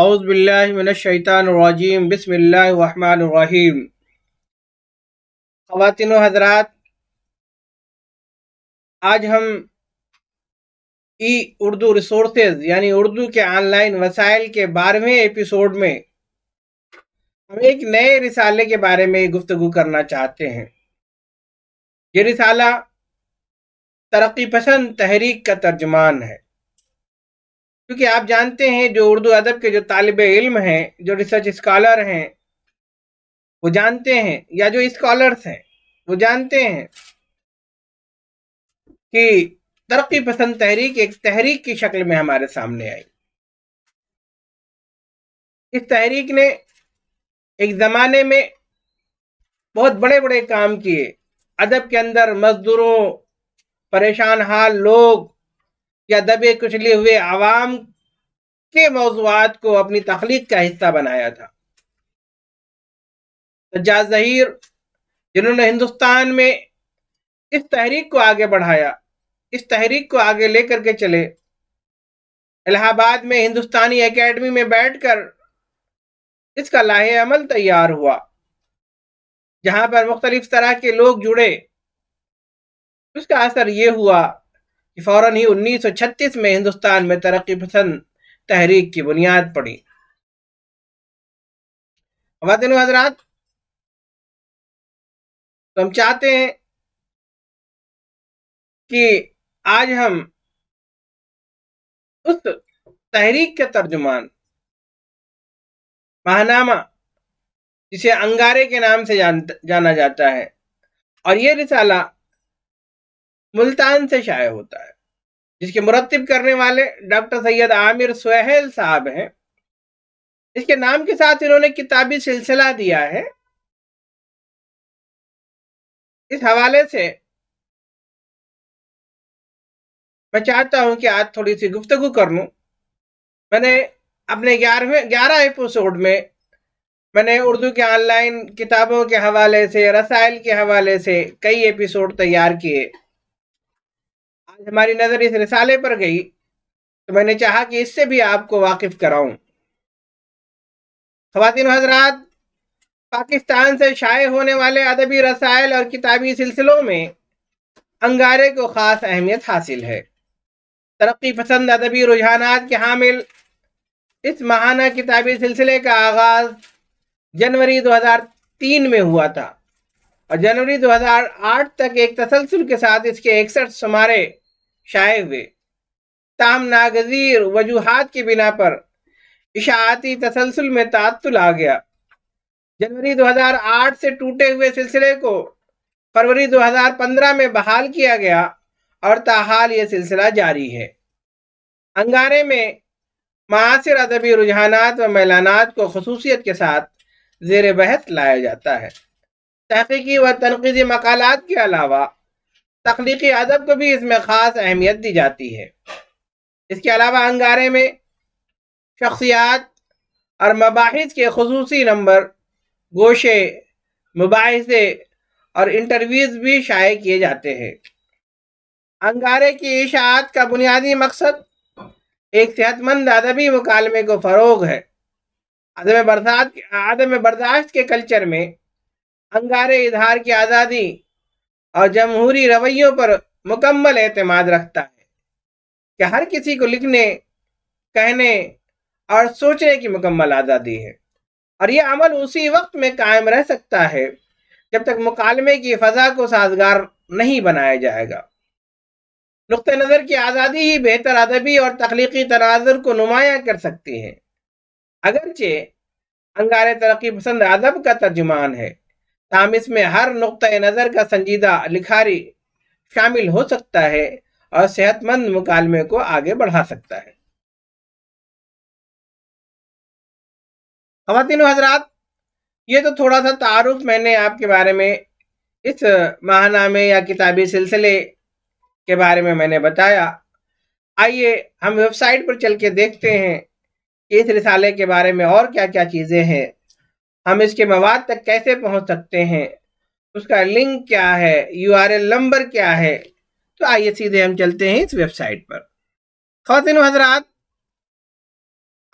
अउज़बिल्लिमिनशैतानरजीम बसमीम ख़वातिन हजरात आज हम ई उर्दू रिसोर्सेज यानी उर्दू के ऑनलाइन वसाइल के बारहवें एपिसोड में हम एक नए रिसाले के बारे में गुफ्तु करना चाहते हैं ये रिसाला तरक्की पसंद तहरीक का तर्जमान है क्योंकि आप जानते हैं जो उर्दू अदब के जो तालब इल्म हैं जो रिसर्च स्कॉलर हैं वो जानते हैं या जो स्कॉलर्स हैं वो जानते हैं कि तरक्की पसंद तहरीक एक तहरीक की शक्ल में हमारे सामने आई इस तहरीक ने एक ज़माने में बहुत बड़े बड़े काम किए अदब के अंदर मजदूरों परेशान हाल लोग या दबे कुचले हुए आवाम के मौजूद को अपनी तख्लीक का हिस्सा बनाया था सज्जा जहीर जिन्होंने हिंदुस्तान में इस तहरीक को आगे बढ़ाया इस तहरीक को आगे लेकर के चले इलाहाबाद में हिंदुस्तानी एकेडमी में बैठकर इसका लाहे अमल तैयार हुआ जहां पर मुख्तलिफ तरह के लोग जुड़े उसका असर ये हुआ फौरन ही 1936 में हिंदुस्तान में तरक्की पसंद तहरीक की बुनियाद पड़ी हजरात तो हम चाहते हैं कि आज हम उस तहरीक के तर्जुमान महानामा जिसे अंगारे के नाम से जान, जाना जाता है और ये रिसाला मुल्तान से शाये होता है जिसके मुरतब करने वाले डॉक्टर सैयद आमिर सुहेल साहब हैं इसके नाम के साथ इन्होंने किताबी सिलसिला दिया है इस हवाले से मैं चाहता हूं कि आज थोड़ी सी गुफ्तगु कर लूं मैंने अपने ग्यारहवें ग्यारह एपिसोड में मैंने उर्दू के ऑनलाइन किताबों के हवाले से रसायल के हवाले से कई एपिसोड तैयार किए आज हमारी नज़र इस रिसाले पर गई तो मैंने चाहा कि इससे भी आपको वाकिफ कराऊं खातिन हजरात पाकिस्तान से शाये होने वाले अदबी रसायल और किताबी सिलसिलों में अंगारे को ख़ास अहमियत हासिल है तरक्की पसंद अदबी रुझाना के हामिल इस महाना किताबी सिलसिले का आगाज़ जनवरी 2003 में हुआ था और जनवरी 2008 तक एक तसलसल के साथ इसके इकसठ शुमारे शाये हुए ताम नागजीर वजूहत की बिना पर इशाती तसलसल में तातुल आ गया जनवरी 2008 से टूटे हुए सिलसिले को फरवरी 2015 में बहाल किया गया और ताहाल ये सिलसिला जारी है अंगारे में मासिर अदबी रुझानात व मैलानात को खसूसियत के साथ जेर बहस लाया जाता है तहकीकी व तनकीदी मकालत के अलावा तख्लीकी अदब को भी इसमें ख़ास अहमियत दी जाती है इसके अलावा अंगारे में शख्सियात और मबाहिस के खसूसी नंबर गोशे मुबासे और इंटरव्यूज़ भी शाये किए जाते हैं अंगारे की इशात का बुनियादी मकसद एक सेहतमंद अदबी मुकालमे को फ़रोग है अदम बर्दाश्त के कल्चर में अंगारे इधार की आज़ादी और जमहूरी रवैयों पर मुकम्मल एतमाद रखता है कि हर किसी को लिखने कहने और सोचने की मुकम्मल आज़ादी है और यह अमल उसी वक्त में कायम रह सकता है जब तक मुकालमे की फ़जा को साजगार नहीं बनाया जाएगा नुक़ नज़र की आज़ादी ही बेहतर अदबी और तख्लीकी तनाजर को नुमाया कर सकती है अगरचे अंगार तरक्की पसंद अदब का तर्जुमान है ताम इसमें हर नुक़ नज़र का संजीदा लिखारी शामिल हो सकता है और सेहतमंद मुकालमे को आगे बढ़ा सकता है खातिन हजरात ये तो थोड़ा सा तारुफ मैंने आपके बारे में इस माहनामे या किताबी सिलसिले के बारे में मैंने बताया आइए हम वेबसाइट पर चल के देखते हैं कि इस रिसाले के बारे में और क्या क्या चीज़ें हैं हम इसके मवाद तक कैसे पहुंच सकते हैं उसका लिंक क्या है यू नंबर क्या है तो आइए सीधे हम चलते हैं इस वेबसाइट पर खातिन हजरात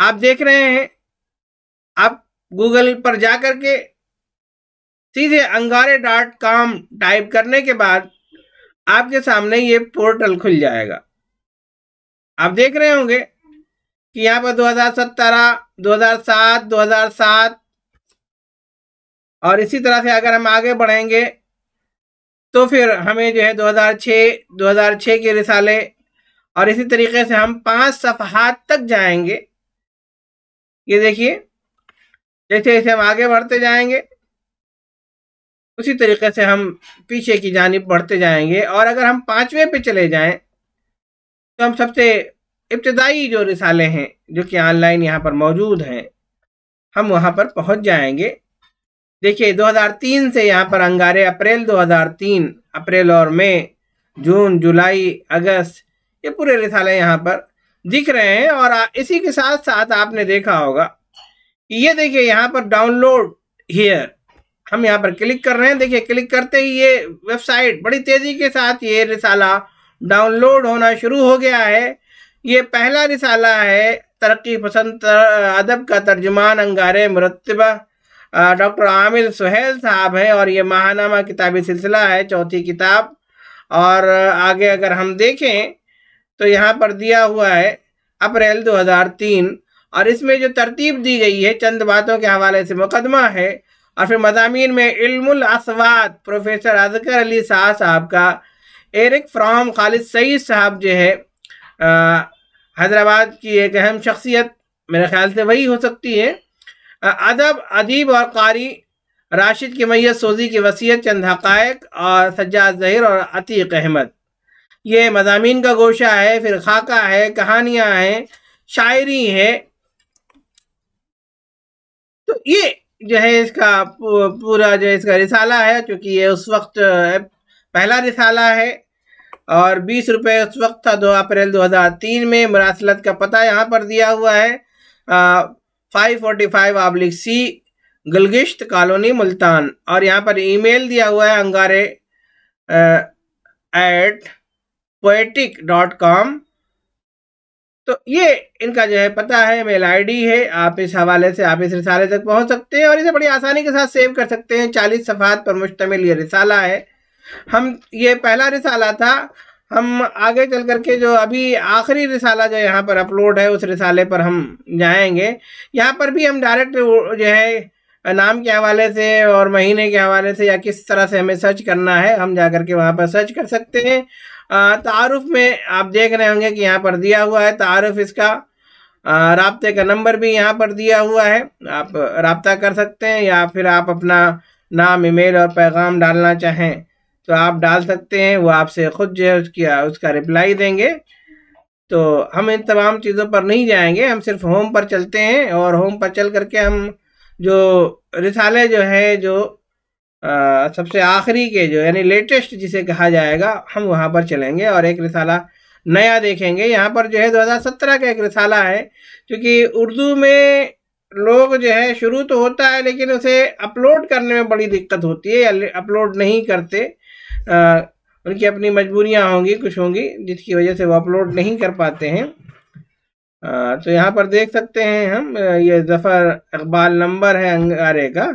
आप देख रहे हैं आप गूगल पर जा कर के सीधे अंगारे डॉट कॉम टाइप करने के बाद आपके सामने ये पोर्टल खुल जाएगा आप देख रहे होंगे कि यहाँ पर 2017, 2007, 2007, और इसी तरह से अगर हम आगे बढ़ेंगे तो फिर हमें जो है 2006 2006 के रिसाले और इसी तरीके से हम पांच सफहात तक जाएंगे ये देखिए जैसे जैसे हम आगे बढ़ते जाएंगे उसी तरीके से हम पीछे की जानब बढ़ते जाएंगे और अगर हम पाँचवें पे चले जाएं तो हम सबसे इब्तदाई जो रिसाले हैं जो कि ऑनलाइन यहाँ पर मौजूद हैं हम वहाँ पर पहुँच जाएंगे देखिए 2003 से यहाँ पर अंगारे अप्रैल 2003 अप्रैल और मई जून जुलाई अगस्त ये पूरे रिसाले यहाँ पर दिख रहे हैं और इसी के साथ साथ आपने देखा होगा कि ये देखिए यहाँ पर डाउनलोड हियर हम यहाँ पर क्लिक कर रहे हैं देखिए क्लिक करते ही ये वेबसाइट बड़ी तेज़ी के साथ ये रिसाला डाउनलोड होना शुरू हो गया है ये पहला रिसाला है तरक्की पसंद अदब का तर्जुमान अंगारे मुरतबा डॉक्टर आमिर सुहेल साहब हैं और ये महानामा किताबी सिलसिला है चौथी किताब और आगे अगर हम देखें तो यहाँ पर दिया हुआ है अप्रैल 2003 और इसमें जो तरतीब दी गई है चंद बातों के हवाले से मुकदमा है और फिर मजामी में इल्मुलअसवात प्रोफेसर अजगर अली शाह साहब का एरिक फ्राम खालिद सईद साहब जो है हैदराबाद की एक अहम शख्सियत मेरे ख्याल से वही हो सकती है अदब अदीब और कारी राशिद की मैय सोजी की वसीयत चंद हक़ और सज्जाद जहिर और अतीक अहमद ये मजामी का गोशा है फिर खाका है कहानियाँ हैं शायरी है तो ये जो है इसका पूरा जो है इसका रिसाला है चूँकि ये उस वक्त पहला रिसाला है और बीस रुपये उस वक्त था दो अप्रैल 2003 में मरासलत का पता यहाँ पर दिया हुआ है आ, 545 आब्लिक सी गलगिश्त कॉलोनी मुल्तान और यहाँ पर ईमेल दिया हुआ है अंगारे एट पोएटिक डॉट कॉम तो ये इनका जो है पता है मेल आईडी है आप इस हवाले से आप इस रिसाले तक पहुँच सकते हैं और इसे बड़ी आसानी के साथ सेव कर सकते हैं चालीस सफ़ात पर मुश्तमिल ये रिसाला है हम ये पहला रिसाला था हम आगे चल करके जो अभी आखिरी रिसाला जो यहाँ पर अपलोड है उस रिसाले पर हम जाएंगे यहाँ पर भी हम डायरेक्ट जो है नाम के हवाले से और महीने के हवाले से या किस तरह से हमें सर्च करना है हम जा करके वहाँ पर सर्च कर सकते हैं तारफ़ में आप देख रहे होंगे कि यहाँ पर दिया हुआ है तारफ़ इसका रबते का नंबर भी यहाँ पर दिया हुआ है आप रबता कर सकते हैं या फिर आप अपना नाम ईमेल और पैगाम डालना चाहें तो आप डाल सकते हैं वो आपसे खुद जो है उसकी उसका रिप्लाई देंगे तो हम इन तमाम चीज़ों पर नहीं जाएंगे हम सिर्फ होम पर चलते हैं और होम पर चल करके हम जो रिसाले जो है जो आ, सबसे आखिरी के जो यानी लेटेस्ट जिसे कहा जाएगा हम वहाँ पर चलेंगे और एक रिसाला नया देखेंगे यहाँ पर जो है 2017 का एक रिसाला है क्योंकि उर्दू में लोग जो है शुरू तो होता है लेकिन उसे अपलोड करने में बड़ी दिक्कत होती है या अपलोड नहीं करते उनकी अपनी मजबूरियाँ होंगी कुछ होंगी जिसकी वजह से वो अपलोड नहीं कर पाते हैं आ, तो यहाँ पर देख सकते हैं हम ये जफ़र इकबाल नंबर है अंगारे का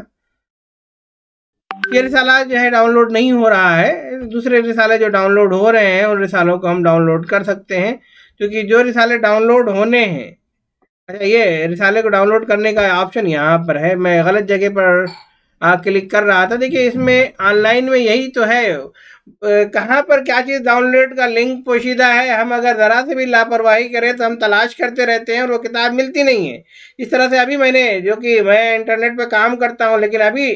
ये रिसाला जो है डाउनलोड नहीं हो रहा है दूसरे रिसाले जो डाउनलोड हो रहे हैं उन रिसालों को हम डाउनलोड कर सकते हैं क्योंकि जो रिसाले डाउनलोड होने हैं अच्छा ये रिसाले को डाउनलोड करने का ऑप्शन यहाँ पर है मैं गलत जगह पर क्लिक कर रहा था देखिए इसमें ऑनलाइन में यही तो है कहाँ पर क्या चीज़ डाउनलोड का लिंक पोशीदा है हम अगर ज़रा से भी लापरवाही करें तो हम तलाश करते रहते हैं और वो किताब मिलती नहीं है इस तरह से अभी मैंने जो कि मैं इंटरनेट पर काम करता हूँ लेकिन अभी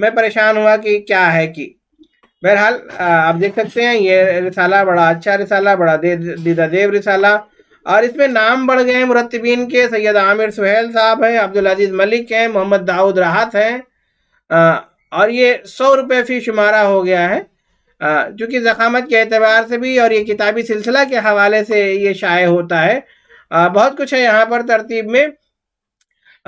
मैं परेशान हुआ कि क्या है कि बहरहाल आप देख सकते हैं ये रिसाला बड़ा अच्छा रिसाला बड़ा दे दीदा देव रिसाला और इसमें नाम बढ़ गए मुरतबीन के सैयद आमिर सुहेल साहब हैं अब्दुल अजीज़ मलिक हैं मोहम्मद दाऊद राहत हैं और ये सौ रुपये फी शुमारा हो गया है चूँकि ज़खामत के अतबार से भी और ये किताबी सिलसिला के हवाले से ये शाये होता है बहुत कुछ है यहाँ पर तरतीब में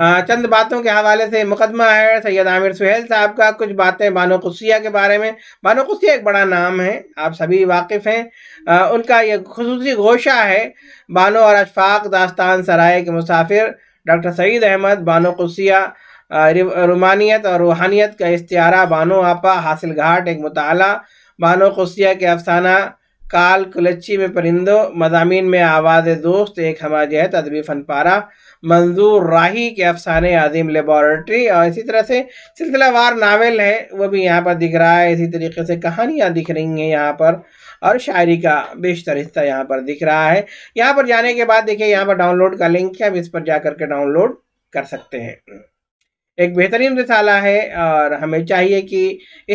चंद बातों के हवाले से मुकदमा है सैयद आमिर सुहेल साहब का कुछ बातें बानो खुशिया के बारे में बानो खुशिया एक बड़ा नाम है आप सभी वाकिफ़ हैं उनका ये खसूस गोशा है बानो और अशफाक दास्तान सराय के मुसाफिर डॉक्टर सईद अहमद बानो खुशिया रुमानियत और रूहानियत का इश्तारा बानो आपा हासिल घाट एक मताल बानो खुशिया के अफसाना काल कुलच्ची में परिंदों मजामी में आवाज़ दोस्त एक हम अदबी फन फनपारा मंजूर राही के अफसाने अजीम लेबॉरेटरी और इसी तरह से सिलसिलावार नावल है वो भी यहाँ पर दिख रहा है इसी तरीके से कहानियाँ दिख रही हैं यहाँ पर और शायरी का बेशतर हिस्सा यहाँ पर दिख रहा है यहाँ पर जाने के बाद देखिए यहाँ पर डाउनलोड का लिंक है अब इस पर जा करके डाउनलोड कर सकते हैं एक बेहतरीन रसाला है और हमें चाहिए कि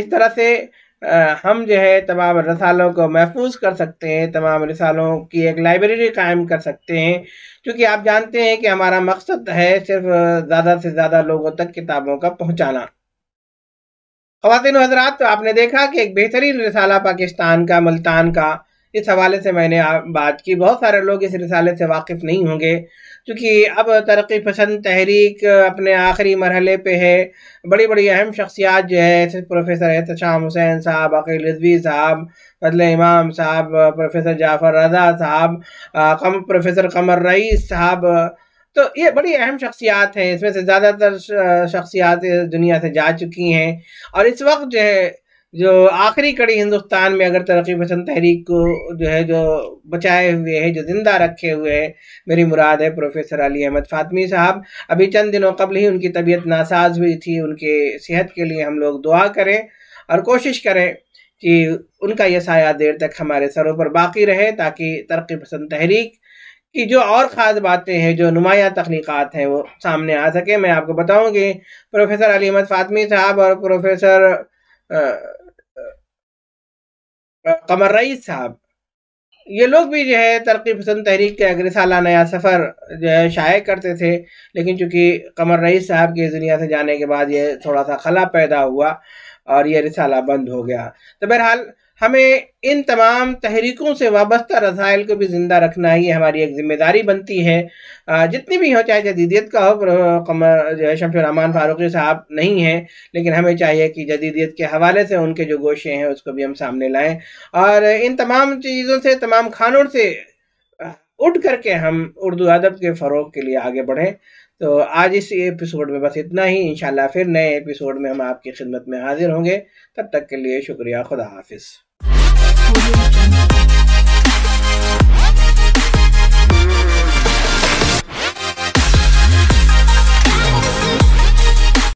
इस तरह से हम जो है तमाम रसालों को महफूज कर सकते हैं तमाम रसालों की एक लाइब्रेरी कायम कर सकते हैं क्योंकि आप जानते हैं कि हमारा मकसद है सिर्फ ज़्यादा से ज़्यादा लोगों तक किताबों का पहुँचाना खातिन हजरात तो आपने देखा कि एक बेहतरीन रसाला पाकिस्तान का मुल्तान का इस हवाले से मैंने बात की बहुत सारे लोग इस रिसाले से वाकिफ़ नहीं होंगे क्योंकि अब तरक्की पसंद तहरीक अपने आखिरी मरहले पे है बड़ी बड़ी अहम शख्सियात जो है जैसे प्रोफेसर एहतशाम हुसैन साहब अकील रजवी साहब फजल इमाम साहब प्रोफेसर जाफ़र रजा साहब कम प्रोफेसर कमर रईस साहब तो ये बड़ी अहम शख्सियात हैं इसमें से ज़्यादातर शख्सियात दुनिया से जा चुकी हैं और इस वक्त जो है जो आखिरी कड़ी हिंदुस्तान में अगर तरक्की पसंद तहरीक को जो है जो बचाए हुए हैं जो जिंदा रखे हुए हैं मेरी मुराद है प्रोफेसर अली अहमद फातमी साहब अभी चंद दिनों कबल ही उनकी तबीयत नासाज हुई थी उनके सेहत के लिए हम लोग दुआ करें और कोशिश करें कि उनका यह साया देर तक हमारे सरों पर बाकी रहे ताकि तरक्की पसंद तहरीक कि जो और ख़ास बातें हैं जो नुमाया तख्लीक़ात हैं वो सामने आ सके मैं आपको बताऊँगी प्रोफेसर अली अहमद फातमी साहब और प्रोफेसर कमर रईस साहब ये लोग भी जो है तरक्की पसंद तहरीक के अगले साल नया सफ़र जो है शाये करते थे लेकिन चूँकि कमर रईस साहब के दुनिया से जाने के बाद ये थोड़ा सा खला पैदा हुआ और ये रिसाला बंद हो गया तो बहरहाल हमें इन तमाम तहरीकों से वाबस्ता रसायल को भी ज़िंदा रखना ही हमारी एक जिम्मेदारी बनती है जितनी भी हो चाहे जदीदियत का हो जो है शमशुर रहमान फारूकी साहब नहीं हैं लेकिन हमें चाहिए कि जदीदियत के हवाले से उनके जो गोशे हैं उसको भी हम सामने लाएं और इन तमाम चीज़ों से तमाम खानों से उठ करके हम उर्दू अदब के फ़रोग के लिए आगे बढ़ें तो आज इस एपिसोड में बस इतना ही इंशाल्लाह फिर नए एपिसोड में हम आपकी खिदमत में हाजिर होंगे तब तक के लिए शुक्रिया खुदा हाफिज़ Thank you.